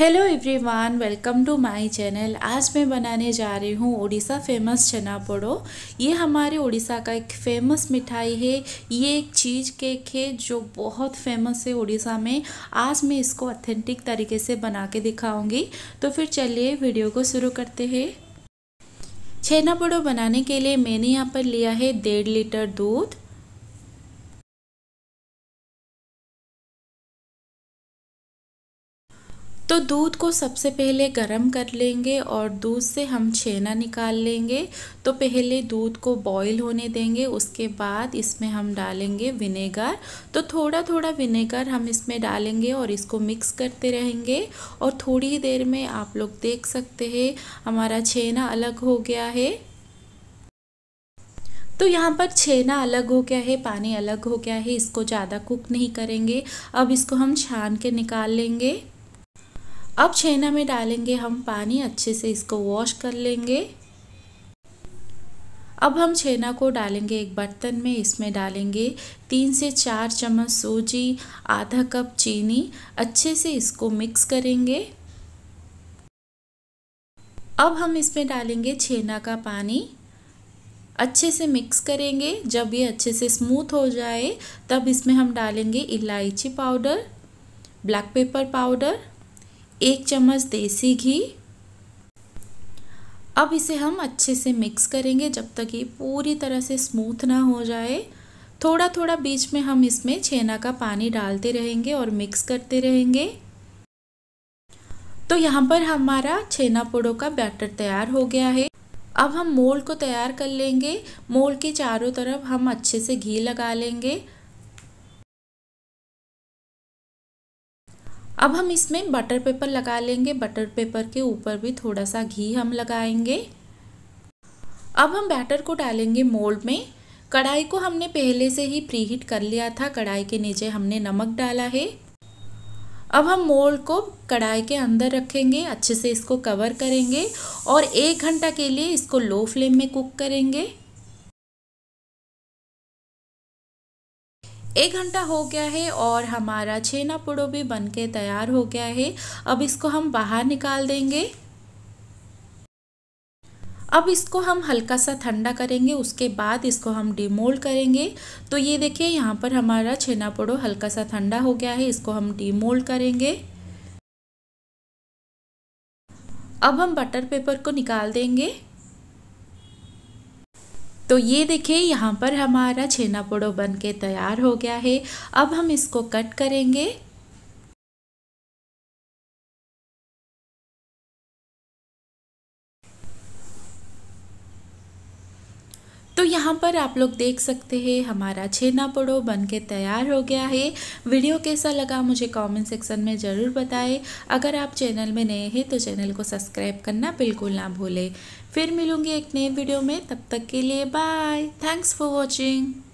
hello everyone welcome to my channel आज मैं बनाने जा रही हूँ ओडिशा फेमस चना पोड़ो ये हमारे ओडिशा का एक फेमस मिठाई है ये एक चीज़ केक है जो बहुत फेमस है ओडिशा में आज मैं इसको ऑथेंटिक तरीके से बना के दिखाऊंगी तो फिर चलिए वीडियो को शुरू करते हैं छेना पोडो बनाने के लिए मैंने यहाँ पर लिया है डेढ़ लीटर दूध तो दूध को सबसे पहले गरम कर लेंगे और दूध से हम छेना निकाल लेंगे तो पहले दूध को बॉईल होने देंगे उसके बाद इसमें हम डालेंगे विनेगर तो थोड़ा थोड़ा विनेगर हम इसमें डालेंगे और इसको मिक्स करते रहेंगे और थोड़ी ही देर में आप लोग देख सकते हैं हमारा छेना अलग हो गया है तो यहाँ पर छेना अलग हो गया है पानी अलग हो गया है इसको ज़्यादा कुक नहीं करेंगे अब इसको हम छान के निकाल लेंगे अब छेना में डालेंगे हम पानी अच्छे से इसको वॉश कर लेंगे अब हम छेना को डालेंगे एक बर्तन में इसमें डालेंगे तीन से चार चम्मच सूजी आधा कप चीनी अच्छे से इसको मिक्स करेंगे अब हम इसमें डालेंगे छेना का पानी अच्छे से मिक्स करेंगे जब ये अच्छे से स्मूथ हो जाए तब इसमें हम डालेंगे इलायची पाउडर ब्लैक पेपर पाउडर एक चम्मच देसी घी अब इसे हम अच्छे से मिक्स करेंगे जब तक ये पूरी तरह से स्मूथ ना हो जाए थोड़ा थोड़ा बीच में हम इसमें छेना का पानी डालते रहेंगे और मिक्स करते रहेंगे तो यहाँ पर हमारा छेना पोड़ो का बैटर तैयार हो गया है अब हम मोल को तैयार कर लेंगे मोल के चारों तरफ हम अच्छे से घी लगा लेंगे अब हम इसमें बटर पेपर लगा लेंगे बटर पेपर के ऊपर भी थोड़ा सा घी हम लगाएंगे अब हम बैटर को डालेंगे मोल्ड में कढ़ाई को हमने पहले से ही प्रीहीट हीट कर लिया था कढ़ाई के नीचे हमने नमक डाला है अब हम मोल्ड को कढ़ाई के अंदर रखेंगे अच्छे से इसको कवर करेंगे और एक घंटा के लिए इसको लो फ्लेम में कुक करेंगे एक घंटा हो गया है और हमारा छेना पुड़ो भी बन के तैयार हो गया है अब इसको हम बाहर निकाल देंगे अब इसको हम हल्का सा ठंडा करेंगे उसके बाद इसको हम डीमोल्ड करेंगे तो ये देखिए यहाँ पर हमारा छेना पोड़ो हल्का सा ठंडा हो गया है इसको हम डीमोल्ड करेंगे अब हम बटर पेपर को निकाल देंगे तो ये देखिए यहाँ पर हमारा छेना पोड़ो बन के तैयार हो गया है अब हम इसको कट करेंगे तो यहाँ पर आप लोग देख सकते हैं हमारा छेना पड़ो बन के तैयार हो गया है वीडियो कैसा लगा मुझे कमेंट सेक्शन में ज़रूर बताएं अगर आप चैनल में नए हैं तो चैनल को सब्सक्राइब करना बिल्कुल ना भूलें फिर मिलूँगी एक नए वीडियो में तब तक के लिए बाय थैंक्स फॉर वॉचिंग